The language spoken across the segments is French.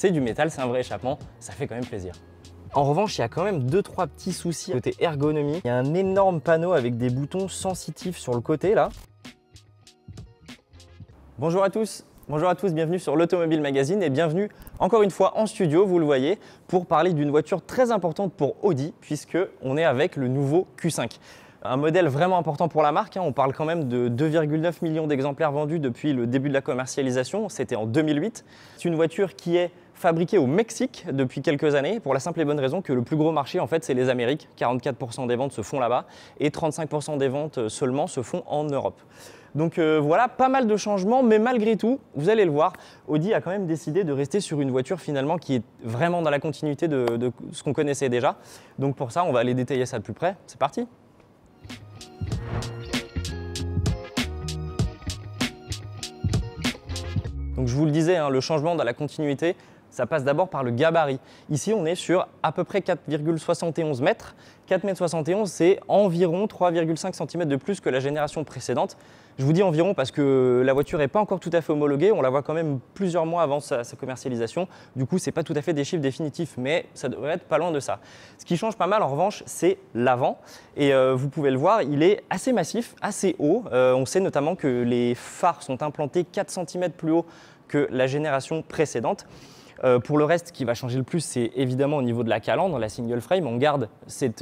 C'est du métal, c'est un vrai échappement, ça fait quand même plaisir. En revanche, il y a quand même deux trois petits soucis côté ergonomie. Il y a un énorme panneau avec des boutons sensitifs sur le côté là. Bonjour à tous, Bonjour à tous, bienvenue sur l'Automobile Magazine et bienvenue encore une fois en studio, vous le voyez, pour parler d'une voiture très importante pour Audi puisque on est avec le nouveau Q5 un modèle vraiment important pour la marque. Hein. On parle quand même de 2,9 millions d'exemplaires vendus depuis le début de la commercialisation. C'était en 2008. C'est une voiture qui est fabriquée au Mexique depuis quelques années pour la simple et bonne raison que le plus gros marché en fait c'est les Amériques. 44% des ventes se font là-bas et 35% des ventes seulement se font en Europe. Donc euh, voilà, pas mal de changements, mais malgré tout, vous allez le voir, Audi a quand même décidé de rester sur une voiture finalement qui est vraiment dans la continuité de ce qu'on connaissait déjà. Donc pour ça, on va aller détailler ça de plus près. C'est parti Donc je vous le disais, hein, le changement dans la continuité, ça passe d'abord par le gabarit. Ici, on est sur à peu près 4,71 mètres. 4,71 mètres, c'est environ 3,5 cm de plus que la génération précédente. Je vous dis environ parce que la voiture n'est pas encore tout à fait homologuée, on la voit quand même plusieurs mois avant sa, commercialisation. Du coup, ce n'est pas tout à fait des chiffres définitifs, mais ça devrait être pas loin de ça. Ce qui change pas mal en revanche, c'est l'avant. Et euh, vous pouvez le voir, il est assez massif, assez haut. Euh, on sait notamment que les phares sont implantés 4 cm plus haut que la génération précédente. Euh, pour le reste, ce qui va changer le plus, c'est évidemment au niveau de la calandre, la single frame. On garde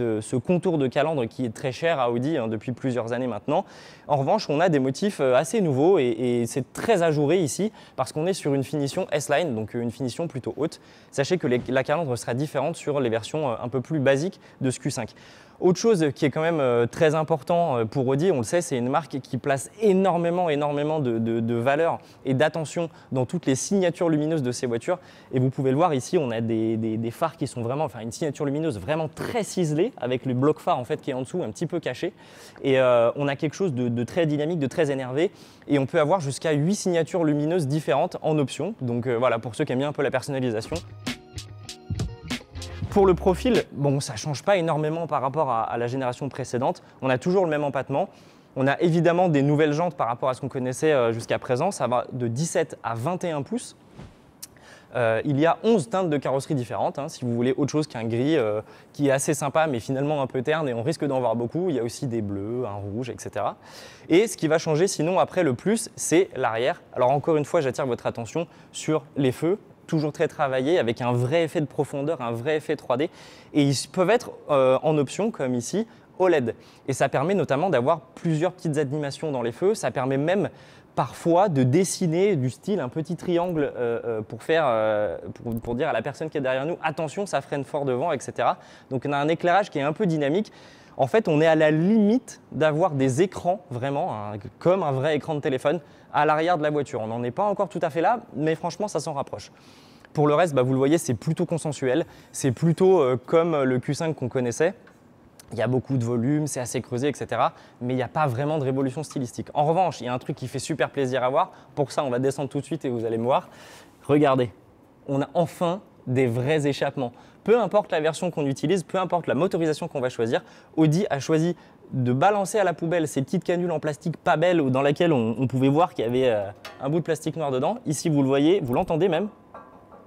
euh, ce contour de calandre qui est très cher à Audi hein, depuis plusieurs années maintenant. En revanche, on a des motifs euh, assez nouveaux et, c'est très ajouré ici parce qu'on est sur une finition S-Line, donc une finition plutôt haute. Sachez que la calandre sera différente sur les versions un peu plus basiques de ce Q5. Autre chose qui est quand même euh, très important euh, pour Audi, on le sait, c'est une marque qui place énormément, énormément de, valeur et d'attention dans toutes les signatures lumineuses de ses voitures. Et vous pouvez le voir ici, on a des, phares qui sont vraiment, enfin une signature lumineuse vraiment très ciselée avec le bloc phare en fait qui est en dessous, un petit peu caché. Et euh, on a quelque chose de, très dynamique, de très énervé. Et on peut avoir jusqu'à 8 signatures lumineuses différentes en option. Donc voilà, pour ceux qui aiment bien un peu la personnalisation. Pour le profil, bon, ça ne change pas énormément par rapport à, la génération précédente. On a toujours le même empattement. On a évidemment des nouvelles jantes par rapport à ce qu'on connaissait euh, jusqu'à présent. Ça va de 17 à 21 pouces. Euh, il y a 11 teintes de carrosserie différentes. Hein. si vous voulez autre chose qu'un gris euh, qui est assez sympa mais finalement un peu terne et on risque d'en voir beaucoup, il y a aussi des bleus, un rouge, etc. Et ce qui va changer sinon après le plus, c'est l'arrière. Alors encore une fois, j'attire votre attention sur les feux toujours très travaillé, avec un vrai effet de profondeur, un vrai effet 3D. Et ils peuvent être euh, en option, comme ici, OLED. Et ça permet notamment d'avoir plusieurs petites animations dans les feux. Ça permet même parfois de dessiner du style un petit triangle euh, euh, pour, faire, pour, dire à la personne qui est derrière nous, attention, ça freine fort devant, etc. Donc on a un éclairage qui est un peu dynamique. En fait, on est à la limite d'avoir des écrans, vraiment, comme un vrai écran de téléphone, à l'arrière de la voiture. On n'en est pas encore tout à fait là, mais franchement, ça s'en rapproche. Pour le reste, bah, vous le voyez, c'est plutôt consensuel. C'est plutôt euh, comme euh, le Q5 qu'on connaissait. Il y a beaucoup de volume, c'est assez creusé, etc. Mais il n'y a pas vraiment de révolution stylistique. En revanche, il y a un truc qui fait super plaisir à voir. Pour ça, on va descendre tout de suite et vous allez me voir. Regardez, on a enfin des vrais échappements. Peu importe la version qu'on utilise, peu importe la motorisation qu'on va choisir, Audi a choisi de balancer à la poubelle ces petites canules en plastique pas belles dans laquelle on, pouvait voir qu'il y avait euh, un bout de plastique noir dedans. Ici, vous le voyez, vous l'entendez même.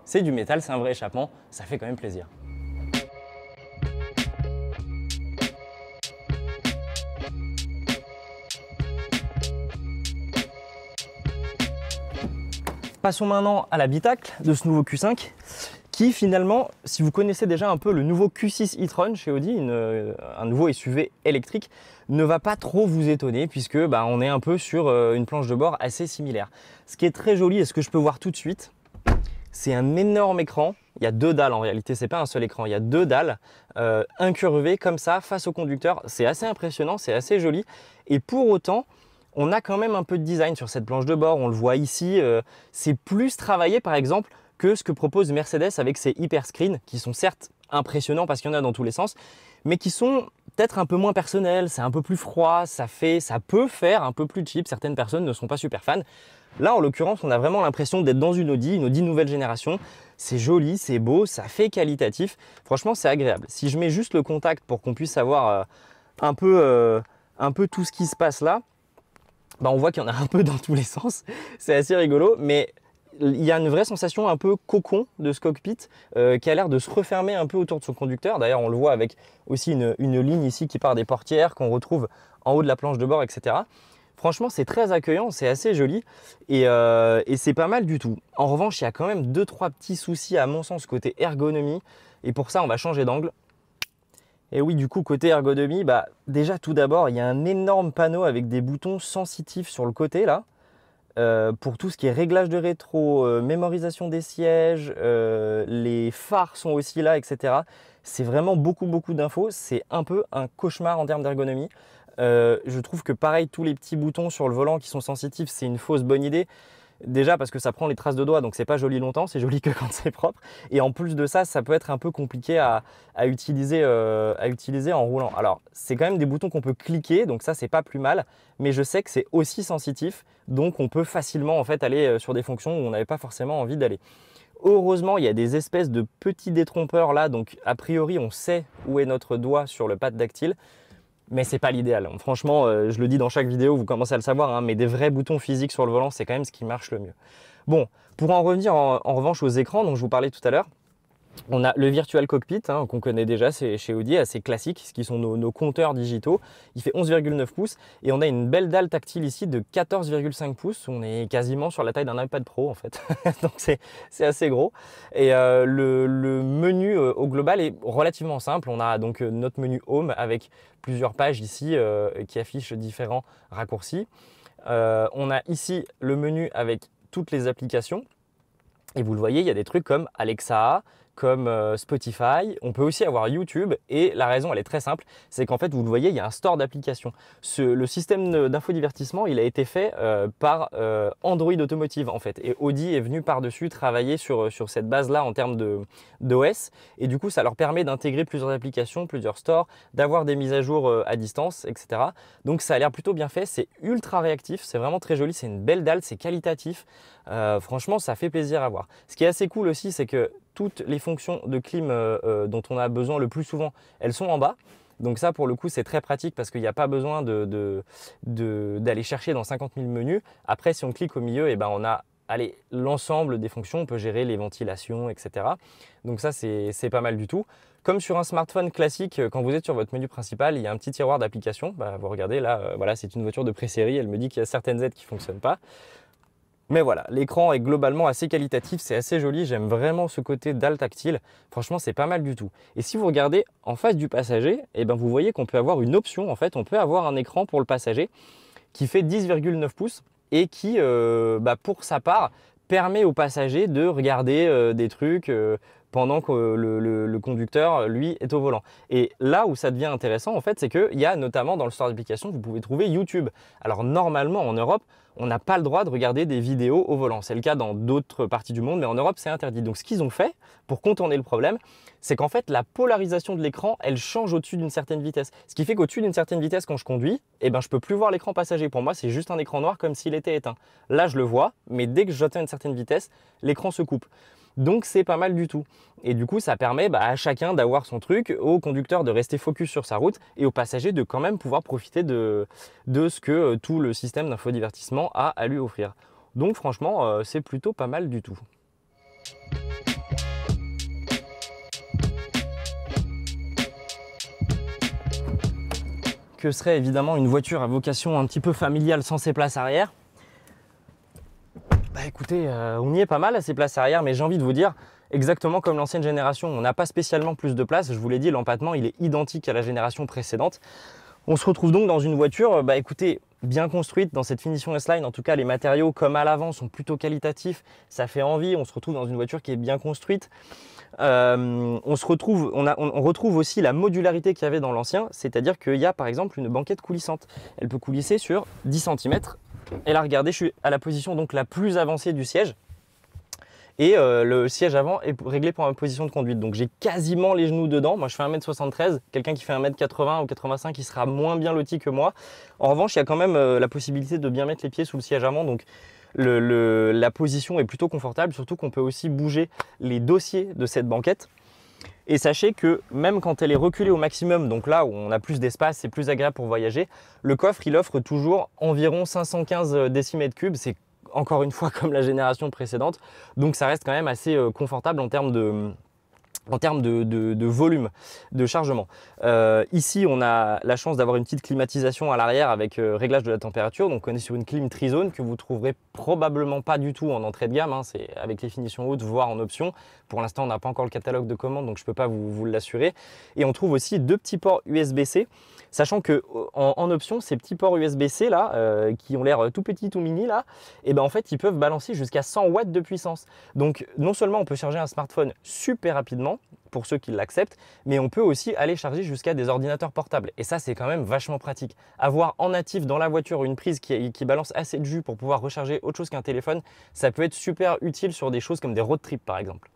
C'est du métal, c'est un vrai échappement, ça fait quand même plaisir. Passons maintenant à l'habitacle de ce nouveau Q5 qui finalement, si vous connaissez déjà un peu le nouveau Q6 e-tron chez Audi, euh, un nouveau SUV électrique, ne va pas trop vous étonner puisque bah, on est un peu sur euh, une planche de bord assez similaire. Ce qui est très joli et ce que je peux voir tout de suite, c'est un énorme écran. Il y a deux dalles en réalité, c'est pas un seul écran, il y a deux dalles euh, incurvées comme ça face au conducteur. C'est assez impressionnant, c'est assez joli. Et pour autant, on a quand même un peu de design sur cette planche de bord, on le voit ici. c'est plus travaillé par exemple que ce que propose Mercedes avec ses hyperscreens, qui sont certes impressionnants parce qu'il y en a dans tous les sens, mais qui sont peut-être un peu moins personnels, c'est un peu plus froid, ça fait, ça peut faire un peu plus cheap, certaines personnes ne sont pas super fans. Là, en l'occurrence, on a vraiment l'impression d'être dans une Audi, une Audi nouvelle génération. C'est joli, c'est beau, ça fait qualitatif. Franchement, c'est agréable. Si je mets juste le contact pour qu'on puisse avoir euh, un, peu, euh, un peu tout ce qui se passe là, bah, on voit qu'il y en a un peu dans tous les sens. C'est assez rigolo, mais il y a une vraie sensation un peu cocon de ce cockpit euh, qui a l'air de se refermer un peu autour de son conducteur. D'ailleurs, on le voit avec aussi une, ligne ici qui part des portières qu'on retrouve en haut de la planche de bord, etc. Franchement, c'est très accueillant, c'est assez joli et, euh, et c'est pas mal du tout. En revanche, il y a quand même deux trois petits soucis à mon sens côté ergonomie et pour ça, on va changer d'angle. Et oui, du coup, côté ergonomie, bah, déjà tout d'abord, il y a un énorme panneau avec des boutons sensitifs sur le côté là. Euh, pour tout ce qui est réglage de rétro, euh, mémorisation des sièges, euh, les phares sont aussi là, etc. C'est vraiment beaucoup, beaucoup d'infos. C'est un peu un cauchemar en termes d'ergonomie. je trouve que pareil, tous les petits boutons sur le volant qui sont sensitifs, c'est une fausse bonne idée. Déjà parce que ça prend les traces de doigts, donc c'est pas joli longtemps, c'est joli que quand c'est propre. Et en plus de ça, ça peut être un peu compliqué euh, à, utiliser, en roulant. Alors c'est quand même des boutons qu'on peut cliquer, donc ça c'est pas plus mal, mais je sais que c'est aussi sensitif, donc on peut facilement en fait aller euh, sur des fonctions où on n'avait pas forcément envie d'aller. Heureusement, il y a des espèces de petits détrompeurs là, donc a priori on sait où est notre doigt sur le pad dactyle mais c'est pas l'idéal. Franchement, euh, je le dis dans chaque vidéo, vous commencez à le savoir, hein, mais des vrais boutons physiques sur le volant, c'est quand même ce qui marche le mieux. Bon, pour en revenir en, en revanche aux écrans dont je vous parlais tout à l'heure, on a le Virtual Cockpit hein, qu'on connaît déjà chez Audi, assez classique, ce qui sont nos, compteurs digitaux. Il fait 11,9 pouces et on a une belle dalle tactile ici de 14,5 pouces. On est quasiment sur la taille d'un iPad Pro en fait, donc c'est assez gros. Et euh, le, menu euh, au global est relativement simple. On a donc euh, notre menu Home avec plusieurs pages ici qui affichent différents raccourcis. on a ici le menu avec toutes les applications. Et vous le voyez, il y a des trucs comme Alexa, comme euh, Spotify. On peut aussi avoir YouTube et la raison, elle est très simple, c'est qu'en fait, vous le voyez, il y a un store d'applications. Le système d'infodivertissement, il a été fait euh, par euh, Android Automotive en fait, et Audi est venu par-dessus travailler sur, sur cette base-là en termes d'OS, et du coup, ça leur permet d'intégrer plusieurs applications, plusieurs stores, d'avoir des mises à jour à distance, etc. Donc ça a l'air plutôt bien fait, c'est ultra réactif, c'est vraiment très joli, c'est une belle dalle, c'est qualitatif. franchement, ça fait plaisir à voir. Ce qui est assez cool aussi, c'est que toutes les fonctions de clim euh, euh, dont on a besoin le plus souvent, elles sont en bas. Donc ça, pour le coup, c'est très pratique parce qu'il n'y a pas besoin d'aller chercher dans 50 000 menus. Après, si on clique au milieu, et eh ben, on a l'ensemble des fonctions, on peut gérer les ventilations, etc. Donc ça, c'est pas mal du tout. Comme sur un smartphone classique, euh, quand vous êtes sur votre menu principal, il y a un petit tiroir d'applications. Bah, vous regardez là, voilà, c'est une voiture de pré-série, elle me dit qu'il y a certaines aides qui ne fonctionnent pas. Mais voilà, l'écran est globalement assez qualitatif, c'est assez joli, j'aime vraiment ce côté dalle tactile. Franchement, c'est pas mal du tout. Et si vous regardez en face du passager, et eh ben vous voyez qu'on peut avoir une option en fait, on peut avoir un écran pour le passager qui fait 10,9 pouces et qui, euh, bah, pour sa part, permet au passager de regarder euh, des trucs, euh, pendant que le, conducteur, lui, est au volant. Et là où ça devient intéressant, en fait, c'est qu'il y a notamment dans le store d'application, vous pouvez trouver YouTube. Alors normalement, en Europe, on n'a pas le droit de regarder des vidéos au volant. C'est le cas dans d'autres parties du monde, mais en Europe, c'est interdit. Donc ce qu'ils ont fait pour contourner le problème, c'est qu'en fait, la polarisation de l'écran, elle change au-dessus d'une certaine vitesse. Ce qui fait qu'au-dessus d'une certaine vitesse, quand je conduis, eh ben, je peux plus voir l'écran passager. Pour moi, c'est juste un écran noir comme s'il était éteint. Là, je le vois, mais dès que j'atteins une certaine vitesse, l'écran se coupe. Donc c'est pas mal du tout. Et du coup, ça permet bah, à chacun d'avoir son truc, au conducteur de rester focus sur sa route et aux passagers de quand même pouvoir profiter de, ce que euh, tout le système d'infodivertissement a à lui offrir. Donc franchement, euh, c'est plutôt pas mal du tout. Que serait évidemment une voiture à vocation un petit peu familiale sans ses places arrière bah, écoutez, euh, on y est pas mal à ces places arrière, mais j'ai envie de vous dire, exactement comme l'ancienne génération, on n'a pas spécialement plus de place. Je vous l'ai dit, l'empattement, il est identique à la génération précédente. On se retrouve donc dans une voiture, bah écoutez, bien construite dans cette finition S-Line. En tout cas, les matériaux, comme à l'avant, sont plutôt qualitatifs. Ça fait envie. On se retrouve dans une voiture qui est bien construite. Euh, on, se retrouve, on, retrouve aussi la modularité qu'il y avait dans l'ancien, c'est-à-dire qu'il y a par exemple une banquette coulissante. Elle peut coulisser sur 10 cm. Et là, regardez, je suis à la position donc la plus avancée du siège. Et euh, le siège avant est réglé pour ma position de conduite. Donc j'ai quasiment les genoux dedans. Moi, je fais 1m73. Quelqu'un qui fait 1m80 ou 85, il sera moins bien loti que moi. En revanche, il y a quand même euh, la possibilité de bien mettre les pieds sous le siège avant. Donc la position est plutôt confortable, surtout qu'on peut aussi bouger les dossiers de cette banquette. Et sachez que même quand elle est reculée au maximum, donc là où on a plus d'espace, c'est plus agréable pour voyager, le coffre il offre toujours environ 515 décimètres cubes. C'est encore une fois comme la génération précédente, donc ça reste quand même assez euh, confortable en termes de, en termes de, volume de chargement. Euh, ici, on a la chance d'avoir une petite climatisation à l'arrière avec euh, réglage de la température. Donc, on est sur une clim trizone que vous trouverez probablement pas du tout en entrée de gamme. Hein. C'est avec les finitions hautes, voire en option. Pour l'instant, on n'a pas encore le catalogue de commandes, donc je ne peux pas vous, vous l'assurer. Et on trouve aussi deux petits ports USB-C Sachant que euh, en, option, ces petits ports USB-C là, euh, qui ont l'air euh, tout petits, tout mini là, et eh ben en fait, ils peuvent balancer jusqu'à 100 watts de puissance. Donc non seulement on peut charger un smartphone super rapidement pour ceux qui l'acceptent, mais on peut aussi aller charger jusqu'à des ordinateurs portables. Et ça, c'est quand même vachement pratique. Avoir en natif dans la voiture une prise qui, qui balance assez de jus pour pouvoir recharger autre chose qu'un téléphone, ça peut être super utile sur des choses comme des road trips par exemple.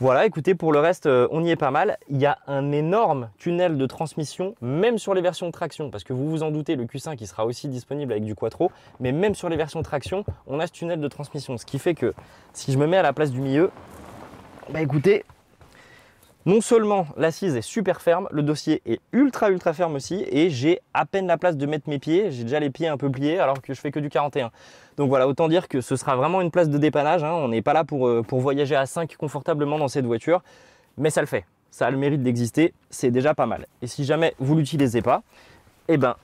Voilà, écoutez, pour le reste, euh, on y est pas mal. Il y a un énorme tunnel de transmission, même sur les versions de traction, parce que vous vous en doutez, le Q5 qui sera aussi disponible avec du Quattro, mais même sur les versions de traction, on a ce tunnel de transmission, ce qui fait que si je me mets à la place du milieu, bah écoutez, non seulement l'assise est super ferme, le dossier est ultra ultra ferme aussi et j'ai à peine la place de mettre mes pieds, j'ai déjà les pieds un peu pliés alors que je fais que du 41. Donc voilà, autant dire que ce sera vraiment une place de dépannage, hein. on n'est pas là pour, euh, pour voyager à 5 confortablement dans cette voiture, mais ça le fait, ça a le mérite d'exister, c'est déjà pas mal. Et si jamais vous l'utilisez pas, eh ben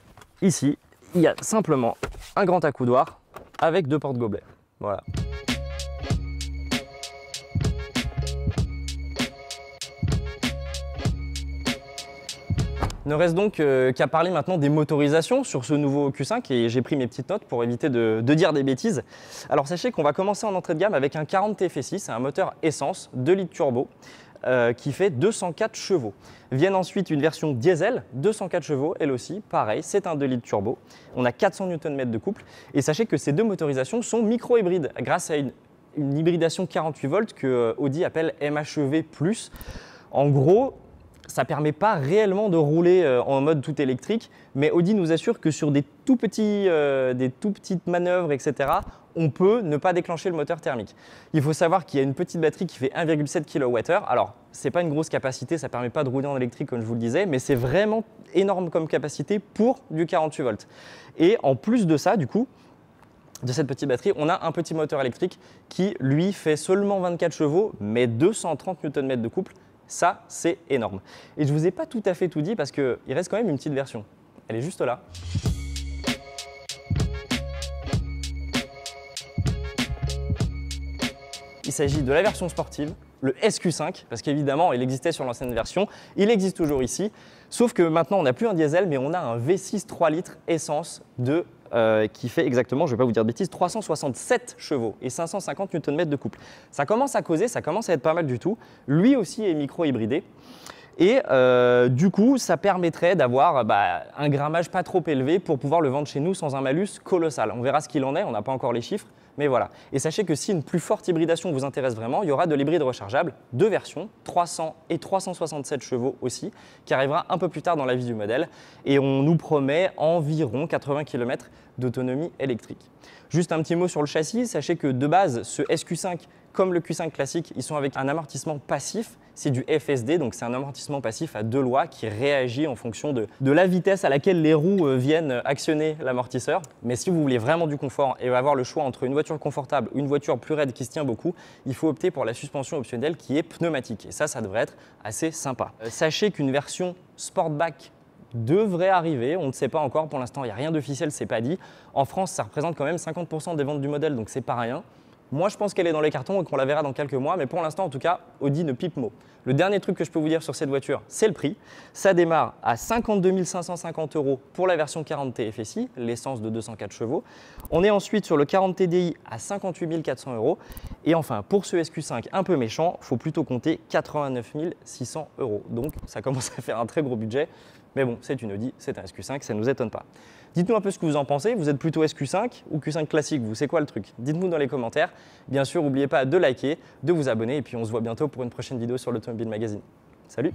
ici, il y a simplement un grand accoudoir avec deux portes gobelets. Voilà. Ne reste donc euh, qu'à parler maintenant des motorisations sur ce nouveau Q5 et j'ai pris mes petites notes pour éviter de, dire des bêtises. Alors sachez qu'on va commencer en entrée de gamme avec un 40 TF6, un moteur essence 2 litres turbo euh, qui fait 204 chevaux. Viennent ensuite une version diesel 204 chevaux, elle aussi, pareil, c'est un 2 litres turbo. On a 400 Nm de couple et sachez que ces deux motorisations sont micro-hybrides grâce à une, une hybridation 48 volts que euh, Audi appelle MHEV+. En gros, ça permet pas réellement de rouler euh, en mode tout électrique, mais Audi nous assure que sur des tout, petits, euh, des tout petites manœuvres, etc., on peut ne pas déclencher le moteur thermique. Il faut savoir qu'il y a une petite batterie qui fait 1,7 kWh. Alors, ce n'est pas une grosse capacité, ça permet pas de rouler en électrique comme je vous le disais, mais c'est vraiment énorme comme capacité pour du 48 volts. Et en plus de ça, du coup, de cette petite batterie, on a un petit moteur électrique qui, lui, fait seulement 24 chevaux, mais 230 Nm de couple, ça, c'est énorme. Et je ne vous ai pas tout à fait tout dit parce qu'il reste quand même une petite version. Elle est juste là. Il s'agit de la version sportive, le SQ5, parce qu'évidemment, il existait sur l'ancienne version, il existe toujours ici, sauf que maintenant, on n'a plus un diesel, mais on a un V6 3 litres essence de euh, qui fait exactement, je ne vais pas vous dire de bêtises, 367 chevaux et 550 Nm de couple. Ça commence à causer, ça commence à être pas mal du tout. Lui aussi est micro-hybridé. Et euh, du coup, ça permettrait d'avoir bah, un grammage pas trop élevé pour pouvoir le vendre chez nous sans un malus colossal. On verra ce qu'il en est, on n'a pas encore les chiffres. Mais voilà. Et sachez que si une plus forte hybridation vous intéresse vraiment, il y aura de l'hybride rechargeable, deux versions, 300 et 367 chevaux aussi, qui arrivera un peu plus tard dans la vie du modèle. Et on nous promet environ 80 km d'autonomie électrique. Juste un petit mot sur le châssis, sachez que de base, ce SQ5, comme le Q5 classique, ils sont avec un amortissement passif c'est du FSD, donc c'est un amortissement passif à deux lois qui réagit en fonction de, la vitesse à laquelle les roues euh, viennent euh, actionner l'amortisseur. Mais si vous voulez vraiment du confort et avoir le choix entre une voiture confortable une voiture plus raide qui se tient beaucoup, il faut opter pour la suspension optionnelle qui est pneumatique. Et ça, ça devrait être assez sympa. Euh, sachez qu'une version Sportback devrait arriver. On ne sait pas encore. Pour l'instant, il n'y a rien d'officiel, c'est pas dit. En France, ça représente quand même 50% des ventes du modèle, donc c'est pas rien. Moi, je pense qu'elle est dans les cartons et qu'on la verra dans quelques mois, mais pour l'instant, en tout cas, Audi ne pipe mot. Le dernier truc que je peux vous dire sur cette voiture, c'est le prix. Ça démarre à 52 550 euros pour la version 40 TFSI, l'essence de 204 chevaux. On est ensuite sur le 40 TDI à 58 400 euros. Et enfin, pour ce SQ5 un peu méchant, faut plutôt compter 89 600 euros. Donc, ça commence à faire un très gros budget. Mais bon, c'est une Audi, c'est un SQ5, ça ne nous étonne pas. Dites-nous un peu ce que vous en pensez, vous êtes plutôt SQ5 ou Q5 classique, vous, c'est quoi le truc Dites-nous dans les commentaires. Bien sûr, n'oubliez pas de liker, de vous abonner, et puis on se voit bientôt pour une prochaine vidéo sur l'Automobile Magazine. Salut